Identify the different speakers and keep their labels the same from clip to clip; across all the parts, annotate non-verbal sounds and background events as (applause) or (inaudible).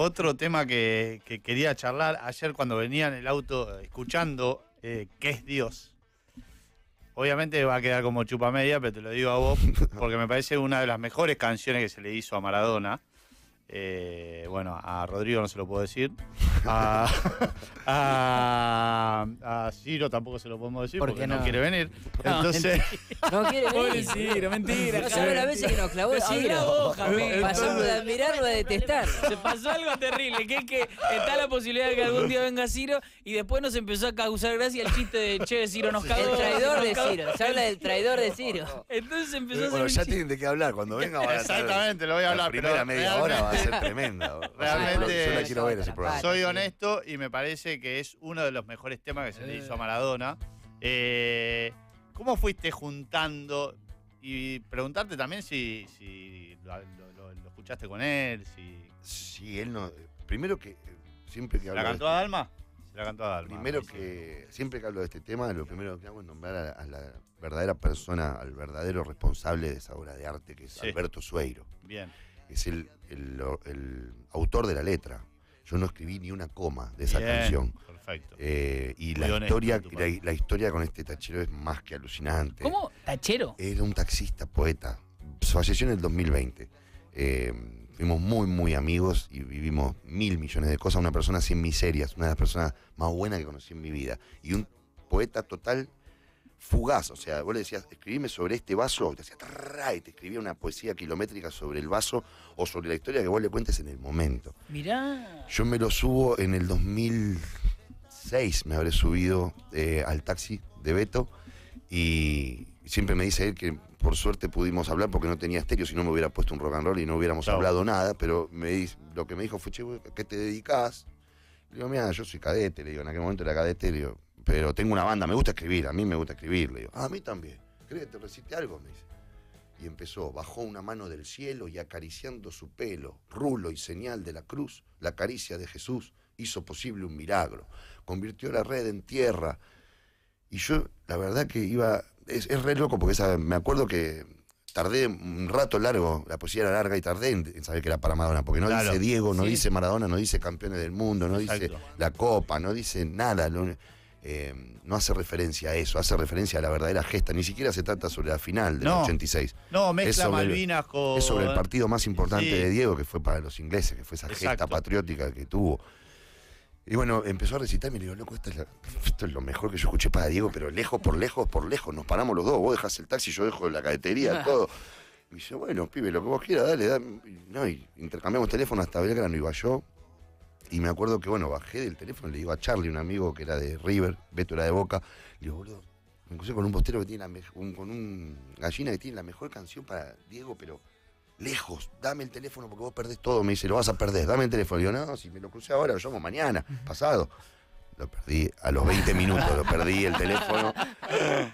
Speaker 1: Otro tema que, quería charlar ayer cuando venía en el auto escuchando, eh, ¿qué es Dios? Obviamente va a quedar como chupa media, pero te lo digo a vos, (laughs) porque me parece una de las mejores canciones que se le hizo a Maradona. Eh, bueno, a Rodrigo no se lo puedo decir. (laughs) A, a, Ciro tampoco se lo podemos decir porque no? quiere venir. (laughs) No, Entonces. (laughs) No quiere venir. Ciro, mentira. No las veces que nos clavó Ciro. Pasamos de admirarlo a detestar. Se pasó algo terrible, que es que está la posibilidad de que algún día venga Ciro y después nos empezó a causar gracia el chiste de che, Ciro nos cagó. El traidor de Ciro. Se habla del traidor de Ciro. Entonces empezó bueno, a Bueno, ya tienen de qué hablar. Cuando venga, a Exactamente, lo voy a hablar. La primera media hora (laughs) ser tremenda. Realmente, Soy honesto y me parece que es uno de los mejores temas que se le hizo a eh. Maradona. Eh, ¿Cómo fuiste juntando? Y preguntarte también si, lo, escuchaste con él. Si... Sí, él no. Primero que eh, siempre que hablo. ¿La cantó este a Dalma? Se la cantó a Dalma. Primero que. Siempre que hablo de este tema, lo primero que hago es nombrar a, la verdadera persona, al verdadero responsable de esa obra de arte, que es Alberto Sueiro. Bien es el, autor de la letra. Yo no escribí ni una coma de esa canción. Perfecto. Eh, y la historia, la, historia con este tachero es más que alucinante. ¿Cómo? ¿Tachero? Era un taxista, poeta. Falleció en el 2020. Eh, fuimos muy, muy amigos y vivimos mil millones de cosas. Una persona sin miserias, una de las personas más buenas que conocí en mi vida. Y un poeta total fugaz. O sea, vos le decías, escribime sobre este vaso, te hacía y te escribía una poesía kilométrica sobre el vaso o sobre la historia que vos le cuentes en el momento. Mirá. Yo me lo subo en el 2006, me habré subido eh, al taxi de Beto y siempre me dice él que por suerte pudimos hablar porque no tenía estéreo, si no me hubiera puesto un rock and roll y no hubiéramos hablado nada, pero me dice, lo que me dijo fue, che, qué te dedicas? Le digo, mira, yo soy cadete, le digo, en aquel momento era cadete, le digo, pero tengo una banda, me gusta escribir, a mí me gusta escribir. Le digo, a mí también, créete, recite algo, me dice. Y empezó, bajó una mano del cielo y acariciando su pelo, rulo y señal de la cruz, la caricia de Jesús, hizo posible un milagro. Convirtió la red en tierra. Y yo, la verdad que iba, es, es re loco porque me acuerdo que tardé un rato largo, la poesía era larga y tardé en, saber que era para Maradona, porque no dice Diego, no dice Maradona, no dice campeones del mundo, no dice la copa, no dice nada. Eh, no hace referencia a eso, hace referencia a la verdadera gesta, ni siquiera se trata sobre la final del 86. No, mezcla Malvinas con... Es sobre el partido más importante de Diego, que fue para los ingleses, que fue esa gesta patriótica que tuvo. Y bueno, empezó a recitar y le digo, loco, esto es, lo mejor que yo escuché para Diego, pero lejos, por lejos, por lejos, nos paramos los dos, vos dejas el taxi, yo dejo la cafetería (laughs) todo. Y dice, bueno, pibe, lo que vos quieras, dale, dale. y intercambiamos teléfono hasta Belgrano, iba yo, y me acuerdo que, bueno, bajé del teléfono le digo a Charlie, un amigo que era de River, Beto era de Boca, le digo, boludo, me crucé con un postero que tiene con un gallina que tiene la mejor canción para Diego, pero lejos, dame el teléfono porque vos perdés todo. Me dice, lo vas a perder, dame el teléfono. yo no, si me lo crucé ahora, lo llamo mañana, pasado. Lo perdí a los 20 minutos, lo perdí el teléfono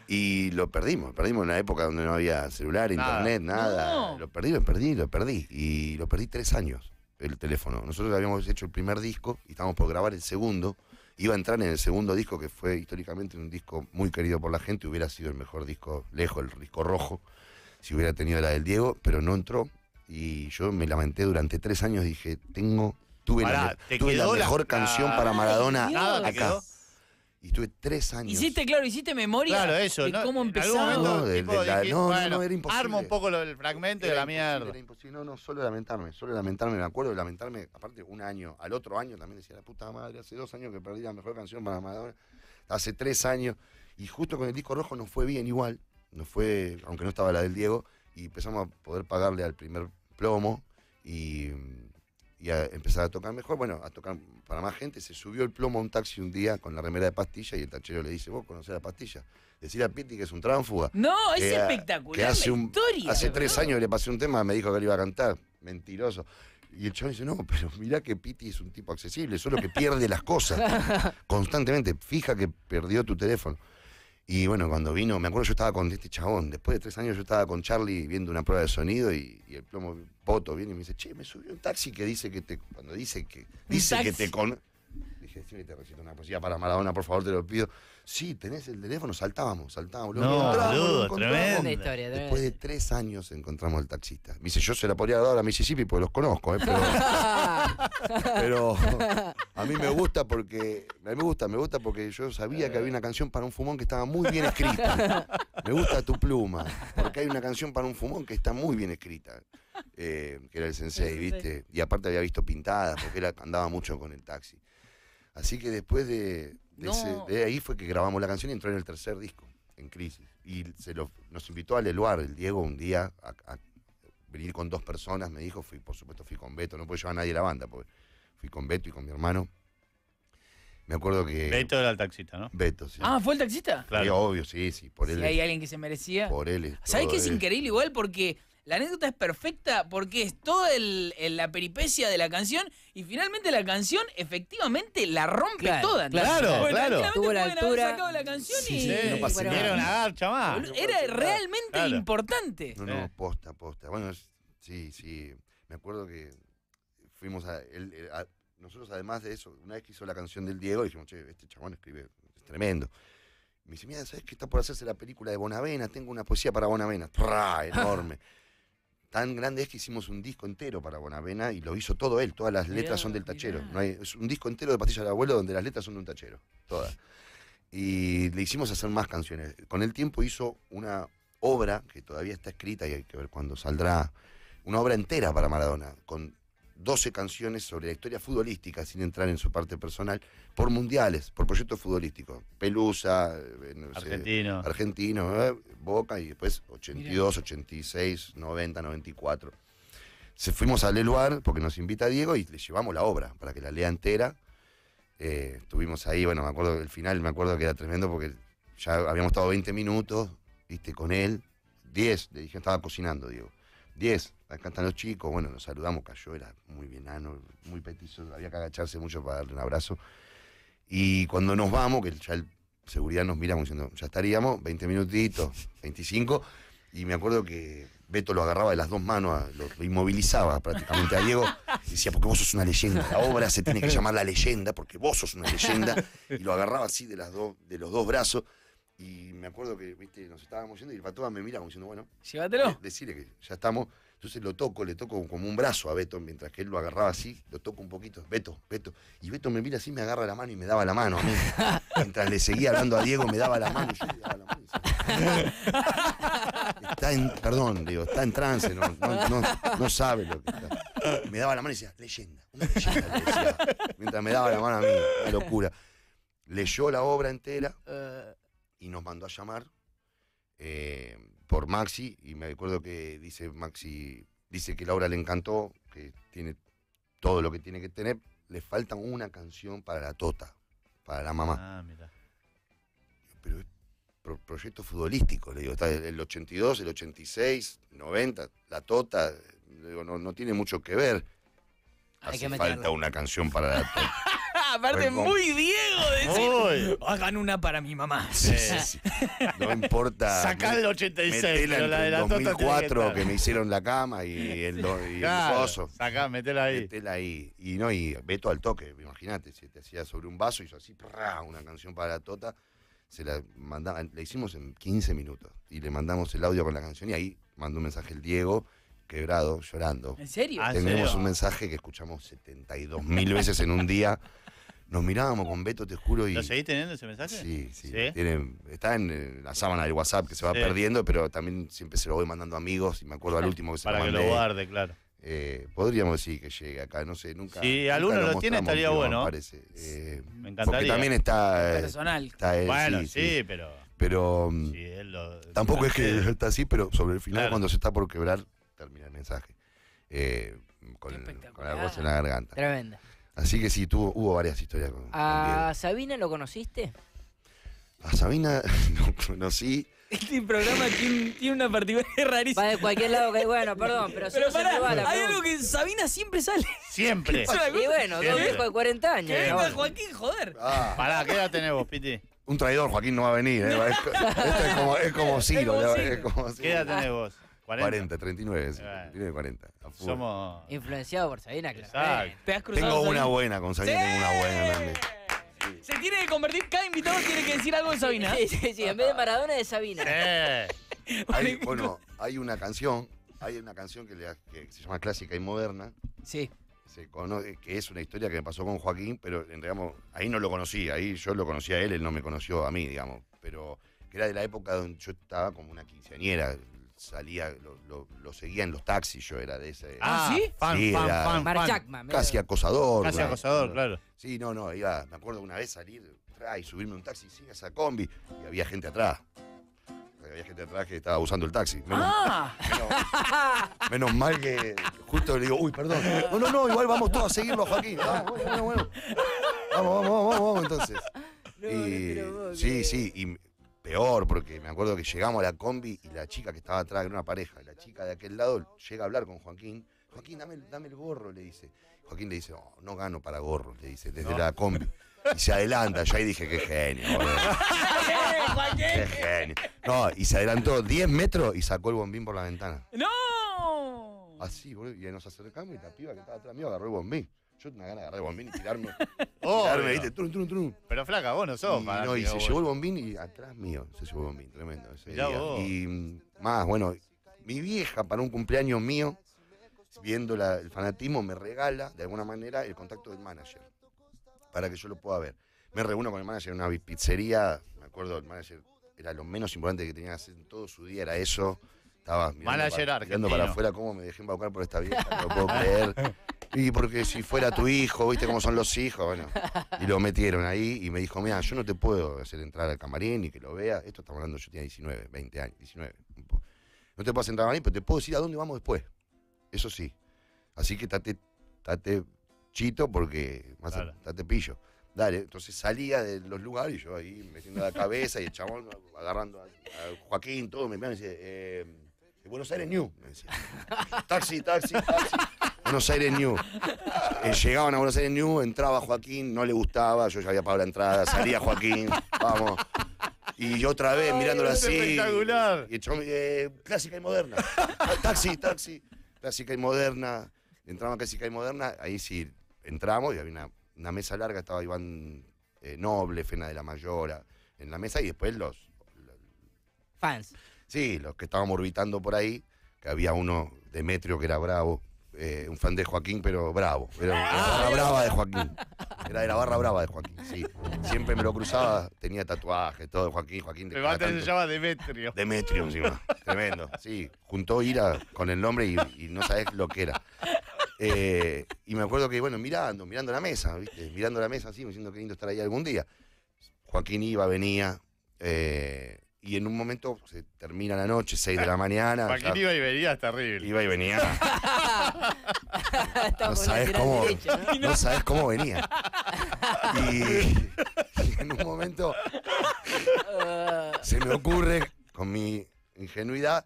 Speaker 1: y lo perdimos. Perdimos en una época donde no había celular, internet, nada. Lo perdí, lo perdí, lo perdí. Y lo perdí tres años el teléfono. Nosotros habíamos hecho el primer disco y estábamos por grabar el segundo. Iba a entrar en el segundo disco, que fue históricamente un disco muy querido por la gente. Hubiera sido el mejor disco, lejos, el disco rojo, si hubiera tenido la del Diego, pero no entró. Y yo me lamenté durante tres años. Dije, tengo. Tuve, la, mejor canción para Maradona acá. Y tuve tres años. Hiciste, claro, hiciste memoria. Claro, eso. ¿Cómo empezó? No, no, no, era imposible. Armo un poco el fragmento de la mierda. Era No, no, solo lamentarme. Solo lamentarme. Me acuerdo de lamentarme, aparte, un año. Al otro año también decía, la puta madre, hace dos años que perdí la mejor canción para Madonna. Hace tres años. Y justo con el disco rojo no fue bien igual. No fue, aunque no estaba la del Diego. Y empezamos a poder pagarle al primer plomo. Y y a empezar a tocar mejor, bueno, a tocar para más gente, se subió el plomo a un taxi un día con la remera de pastilla y el tachero le dice, vos conocés la pastilla, decir a Pitti que es un tránfuga. No, es espectacular. hace, un, tres años le pasé un tema, me dijo que le iba a cantar, mentiroso. Y el chabón dice, no, pero mirá que Pitti es un tipo accesible, solo que pierde las cosas (laughs) constantemente. Fija que perdió tu teléfono. Y bueno, cuando vino, me acuerdo yo estaba con este chabón, después de tres años yo estaba con Charlie viendo una prueba de sonido y, el plomo Poto viene y me dice, che, me subió un taxi que dice que te, cuando dice que,
Speaker 2: dice que te con...
Speaker 1: Dije, sí, te recito una poesía para Maradona, por favor, te lo pido. Sí, tenés el teléfono, saltábamos, saltábamos. Lo no, Después de tres años encontramos al taxista. Me dice, yo se la podría dar a Mississippi porque los conozco, ¿eh? pero, (laughs) (laughs) pero, a mí me gusta porque. me gusta, me gusta porque yo sabía que había una canción para un fumón que estaba muy bien escrita. Me gusta tu pluma, porque hay una canción para un fumón que está muy bien escrita. Eh, que era el sensei, ¿viste? Y aparte había visto pintadas, porque él andaba mucho con el taxi. Así que después de, ahí fue que grabamos la canción y entró en el tercer disco, en Crisis. Y se nos invitó a Eluar, el Diego, un día a, venir con dos personas, me dijo, fui, por supuesto fui con Beto, no puedo llevar a nadie a la banda, Fui con Beto y con mi hermano. Me acuerdo que. Beto era el taxista, ¿no? Beto, sí. Ah, ¿fue el taxista? Claro. obvio, sí, sí. Por él. Si hay alguien que se merecía. Por él. ¿Sabés qué es increíble igual? Porque la anécdota es perfecta porque es toda la peripecia de la canción y finalmente la canción efectivamente la rompe toda. Claro, claro. Tuvo la altura. la canción sí, y no pasaron nada, Era Era realmente importante. No, no, posta, posta. Bueno, sí, sí. Me acuerdo que fuimos eh, a, Nosotros, además de eso, una vez que hizo la canción del Diego, dijimos, che, este chabón escribe, es tremendo. Me dice, mira, ¿sabes qué está por hacerse la película de Bonavena? Tengo una poesía para Bonavena. ¡Pra! (laughs) Enorme. Tan grande es que hicimos un disco entero para Bonavena y lo hizo todo él. Todas las letras son del tachero. No es un disco entero de Pastillas del Abuelo donde las letras son de un tachero. Todas. Y le hicimos hacer más canciones. Con el tiempo hizo una obra que todavía está escrita y hay que ver cuándo saldrá. Una obra entera para Maradona, con 12 canciones sobre la historia futbolística, sin entrar en su parte personal, por mundiales, por proyectos futbolísticos. Pelusa, eh, Argentino, Argentino eh, Boca y después 82, 86, 90, 94. Se fuimos al Leluar porque nos invita Diego y le llevamos la obra para que la lea entera. Eh, estuvimos ahí, bueno, me acuerdo el final, me acuerdo que era tremendo porque ya habíamos estado 20 minutos, viste, con él. 10, le dije, estaba cocinando, Diego. 10, acá los chicos, bueno, nos saludamos, cayó, era muy bienano, ah, muy petizo, había que agacharse mucho para darle un abrazo. Y cuando nos vamos, que ya el seguridad nos miramos diciendo, ya estaríamos, 20 minutitos, 25, y me acuerdo que Beto lo agarraba de las dos manos, lo inmovilizaba prácticamente a Diego, decía, porque vos sos una leyenda, la obra se tiene que llamar la leyenda, porque vos sos una leyenda, y lo agarraba así de, las dos, de los dos brazos, y me acuerdo que, viste, nos estábamos yendo y el patoa me miraba diciendo, bueno, llévatelo. Decirle que ya estamos. Entonces lo toco, le toco como un brazo a Beto, mientras que él lo agarraba así, lo toco un poquito, Beto, Beto. Y Beto me mira así, me agarra la mano y me daba la mano a mí. (laughs) Mientras le seguía hablando a Diego, me daba la mano y yo le daba la mano. está perdón, digo, está en trance, no, sabe lo que está. me daba la mano y decía, leyenda, una leyenda, mientras me daba la mano a mí, qué locura. Leyó la obra entera eh. y nos mandó a llamar. Eh, por Maxi, y me acuerdo que dice Maxi, dice que la obra le encantó, que tiene todo lo que tiene que tener, le falta una canción para la tota, para la mamá. Ah, mira. Pero es proyecto futbolístico, le digo, está el 82, el 86, 90, la tota, no, no tiene mucho que ver. Hace falta una canción para la tota. (laughs) Aparte, muy Diego decir. Hagan una para mi mamá. No importa. Sacá el 86, la de la tota que, que, me hicieron la cama y el, y metela ahí. Y no, y Beto al toque, imagínate, si te hacía sobre un vaso, y así, una canción para la Tota. Se la mandaba, hicimos en 15 minutos y le mandamos el audio con la canción y ahí mandó un mensaje el Diego quebrado, llorando. ¿En serio? Ah, Tenemos un mensaje que escuchamos 72 mil veces en un día nos mirábamos con veto, te juro. ¿Lo seguís teniendo ese mensaje? Sí, sí. está en eh, la sábana del WhatsApp que se va perdiendo, pero también siempre se lo voy mandando a amigos y me acuerdo al último que se lo mandé. Para que lo guarde, claro. Eh, podríamos decir que llegue acá, no sé, nunca. Si alguno lo, tiene, estaría bueno. Eh, me, parece. encantaría. Porque también está. Eh, personal. Está él, bueno, sí, pero. Pero. Mm, tampoco es que está así, pero sobre el final, cuando se está por quebrar, termina el mensaje. Eh, con, con la voz en la garganta. Tremenda. Así que sí, tuvo, hubo varias historias con, ¿A Sabina lo conociste? A Sabina lo (laughs) conocí. Este programa tiene, una particularidad rarísima. Va de cualquier lado que bueno, (laughs) perdón, pero, si no se Hay algo que Sabina siempre sale. Siempre. (laughs) Y bueno, dos hijos de 40 años. Joaquín, joder. Ah. Pará, ¿qué edad tenés vos, Piti? Un traidor, Joaquín no va a venir. ¿eh? Es, esto es como, es como Ciro. ¿Qué edad tenés vos? 40, 39, sí, 40. Somos. Influenciado por Sabina, claro. Tengo una buena con Sabina, una buena Se tiene que convertir, cada invitado tiene que decir algo de Sabina. Sí, sí, en vez de Maradona de Sabina. (laughs) Hay- bueno, hay una canción, hay una canción que, le- se llama Clásica y Moderna, Sí. se conoce que es una historia que me pasó con Joaquín, pero digamos, ahí no lo conocí, ahí yo lo conocí a él, él no me conoció a mí, digamos, pero que era de la época donde yo estaba como una quinceañera, salía, lo, seguía en los taxis, yo era de ese. Ah, ¿sí? Fan, sí, Casi acosador. Casi acosador, claro. Sí, no, no, iba, me acuerdo una vez salir y subirme un taxi, sí, a esa combi, y había gente atrás. Había gente atrás que estaba usando el taxi. Menos, ah. menos, mal que justo le digo, uy, perdón. No, no, no, igual vamos todos a seguirlo Joaquín. Vamos, ah, bueno, Vamos, vamos, vamos, vamos, entonces. y, sí, sí, y peor, porque me acuerdo que llegamos a la combi y la chica que estaba atrás era una pareja, la chica de aquel lado llega a hablar con Joaquín. Joaquín, dame, el gorro, le dice. Joaquín le dice, no gano para gorro, le dice, desde la combi. Y se adelanta, ya ahí dije, qué genio, (laughs) eh, qué genio. No, y se adelantó 10 metros y sacó el bombín por la ventana. ¡No! Así, boludo. Y nos acercamos y la piba que estaba atrás mío agarró el bombín. Yo tenía ganas de agarrar el bombín y tirarme. (laughs) oh, tirarme, ¿viste? Trun, trun, trun. Pero flaca, vos no sos, y, No, y se llevó el bombín y atrás mío se llevó el bombín, tremendo. Ese Y mm, más, bueno, mi vieja para un cumpleaños mío, viendo el fanatismo, me regala de alguna manera el contacto del manager para que yo lo pueda ver. Me reúno con el manager en una pizzería, me acuerdo, el manager era lo menos importante que tenía que hacer en todo su día, era eso. Estaba mirando, para, para, afuera cómo me dejé embaucar por esta vieja, no lo puedo creer. (laughs) Y porque si fuera tu hijo, viste cómo son los hijos, bueno. Y lo metieron ahí y me dijo, mira, yo no te puedo hacer entrar al camarín y que lo vea. Esto estamos hablando, yo tenía 19, 20 años, 19. No te puedo hacer entrar al pero te puedo decir a dónde vamos después. Eso sí. Así que tate, chito porque más pillo. Dale, entonces salía de los lugares y yo ahí metiendo la cabeza y el chabón agarrando a, Joaquín, todo, me, me decía, eh, Buenos Aires New, Taxi, taxi, taxi. Buenos Aires New. Eh, llegaban a Buenos Aires New, entraba Joaquín, no le gustaba, yo ya había pagado la entrada, salía Joaquín, vamos. Y otra vez mirándolo así. Espectacular. Y, echó, eh, clásica y moderna. taxi, taxi. Clásica y moderna. Entramos a clásica y moderna, ahí sí entramos y había una, mesa larga, estaba Iván eh, Noble, Fena de la Mayora, en la mesa y después los, los. Fans. Sí, los que estábamos orbitando por ahí, que había uno, Demetrio, que era bravo, eh, un fan de Joaquín, pero bravo. Era la ah. barra brava de Joaquín. Era de la barra brava de Joaquín, Siempre me lo cruzaba, tenía tatuaje todo de Joaquín. Joaquín de antes se llama Demetrio. Demetrio encima, tremendo. Sí, juntó ira con el nombre y, no sabes lo que era. Eh, y me acuerdo que, bueno, mirando, mirando la mesa, Mirando la mesa, así, me siento que lindo estar ahí algún día. Joaquín iba, venía. Eh, y en un momento se termina la noche, 6 de la mañana. ¿Para iba y venía es terrible. Iba y venía. (laughs) (laughs) no sabes cómo, venía. (laughs) Y, en un momento se me ocurre, con mi ingenuidad,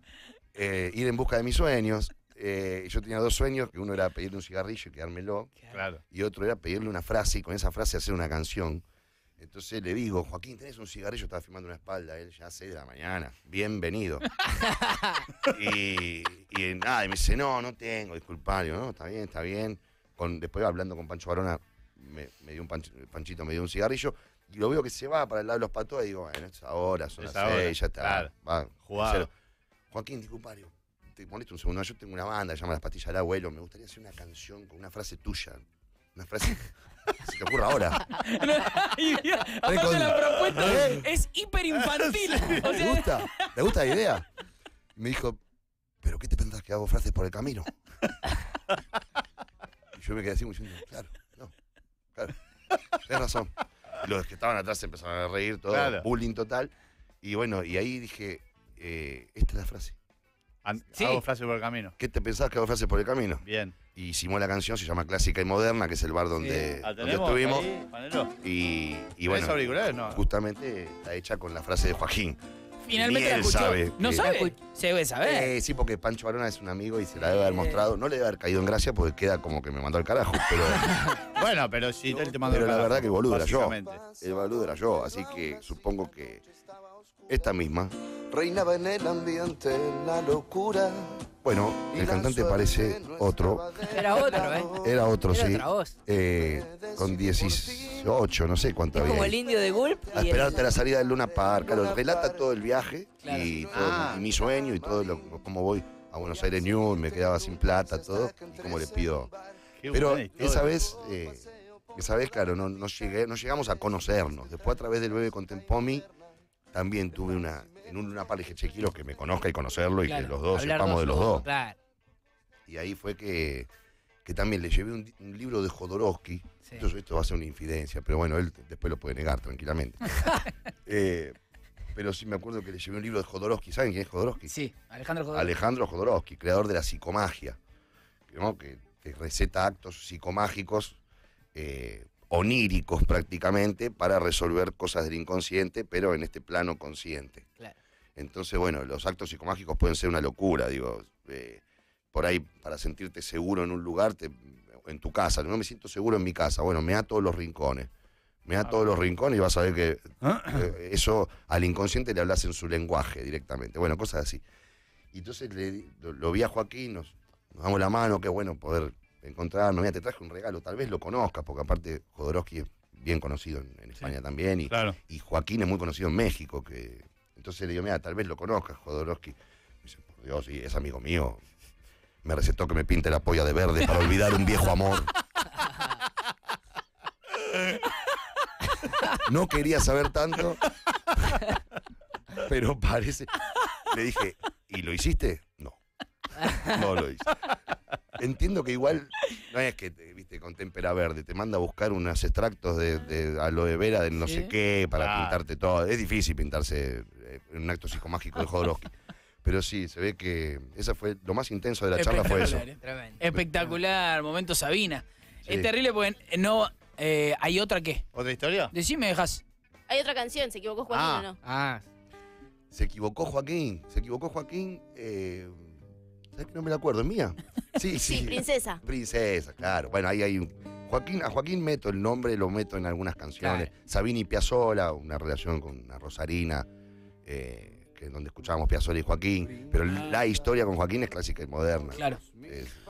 Speaker 1: eh, ir en busca de mis sueños. Eh, yo tenía dos sueños, que uno era pedirle un cigarrillo y quedármelo. Y otro era pedirle una frase y con esa frase hacer una canción. Entonces le digo, Joaquín, ¿tenés un cigarrillo? Estaba filmando una espalda él, ya 6 de la mañana. Bienvenido. (laughs) y, nada, y me dice, no, no tengo, disculpario, no, está bien, está bien. Con, después hablando con Pancho Barona, me, dio un panchito, me dio un cigarrillo. Y lo veo que se va para el lado de los patos y digo, bueno, es ahora, son las 6, ya está. Va, Jugado. Joaquín, disculpario, te molesto un segundo. Yo tengo una banda que se llama Las Patillas del Abuelo. Me gustaría hacer una canción con una frase tuya. Una frase. Se te ocurre ahora. (laughs) Aparte la propuesta es hiper infantil. ¿Te (laughs) gusta? ¿Te gusta la idea? Y me dijo, ¿pero qué te pensás que hago frases por el camino? Y yo me quedé así muy diciendo, claro, no, claro, tienes razón. Y los que estaban atrás se empezaron a reír, todo, bullying total. Y bueno, y ahí dije, eh, esta es la frase sí. Hago frases por el camino. ¿Qué te pensabas que hago frases por el camino? Bien. Y hicimos la canción, se llama Clásica y Moderna, que es el bar donde, estuvimos. y, bueno, justamente está hecha con la frase de Joaquín. Finalmente la escuchó. ¿No sabe? Se debe saber. Eh, sí, porque Pancho Barona es un amigo y se la debe haber mostrado. No le debe haber caído en gracia porque queda como que me mandó al carajo. Pero, (laughs) bueno, pero si él te mandó Pero la verdad que boludo era yo. El boludo era yo, así que supongo que esta misma. Reinaba en el ambiente la locura. Bueno, el cantante parece otro. Era otro, ¿eh? Era otro, sí. Otra voz. Eh, con 18, no sé cuánto había. Como el indio de Gulp. A ah, esperarte a la salida del Luna Park. Claro, relata todo el viaje y, todo, ah. mi sueño y todo lo, cómo voy a Buenos Aires New, me quedaba sin plata, todo, y cómo le pido.
Speaker 2: Pero esa vez,
Speaker 1: eh, esa vez, claro, no, llegué, no llegamos a conocernos. Después a través del bebé con Tempomi también tuve una, en una pareja che, quiero que me conozca y conocerlo y que los dos sepamos de los dos. Y ahí fue que, también le llevé un, libro de Jodorowsky. Entonces esto va a ser una infidencia, pero bueno, él después lo puede negar tranquilamente. (laughs) Eh, pero sí me acuerdo que le llevé un libro de Jodorowsky. ¿Saben quién es Jodorowsky? Sí, Alejandro Jodorowsky. Alejandro Jodorowsky, creador de la psicomagia, que receta actos psicomágicos eh, oníricos prácticamente para resolver cosas del inconsciente, pero en este plano consciente. Entonces, bueno, los actos psicomágicos pueden ser una locura, digo. Eh, por ahí, para sentirte seguro en un lugar, en tu casa, no me siento seguro en mi casa, bueno, me da todos los rincones. Me da todos ah. los rincones y vas a ver que ah. eh, eso al inconsciente le hablas en su lenguaje directamente. Bueno, cosas así. Y entonces lo, lo, vi a Joaquín, nos, nos damos la mano, qué bueno poder no mira, te traje un regalo, tal vez lo conozcas, porque aparte Jodorowsky es bien conocido en, España también, y, Joaquín es muy conocido en México, que entonces le digo, mira, tal vez lo conozcas, Jodorowsky. dice, por Dios, es amigo mío. Me recetó que me pinte la polla de verde para olvidar un viejo amor. No quería saber tanto, pero parece... Le dije, ¿y lo hiciste? No. No lo hice entiendo que igual no es que, te, viste, con tempera verde, te manda a buscar unos extractos de, de aloe vera de no sé qué para pintarte todo. Es difícil pintarse eh, un acto psicomágico de Jodorowsky. (laughs) Pero sí, se ve que esa fue lo más intenso de la charla fue eso. Espectacular, momento Sabina. Es terrible porque no eh, hay otra qué? ¿Otra historia? Decime, dejas. Hay otra canción, se equivocó Joaquín o ah. no. Ah. Se equivocó Joaquín, se equivocó Joaquín. Eh, es que no me la acuerdo? ¿Es mía? (laughs) Sí, sí. princesa. Princesa, claro. Bueno, ahí hay un. Joaquín, a Joaquín meto el nombre, lo meto en algunas canciones. Claro. y Piazzola, una relación con una Rosarina, eh, que es donde escuchábamos Piazzola y Joaquín. Pero la ah. historia con Joaquín es clásica y moderna. Claro.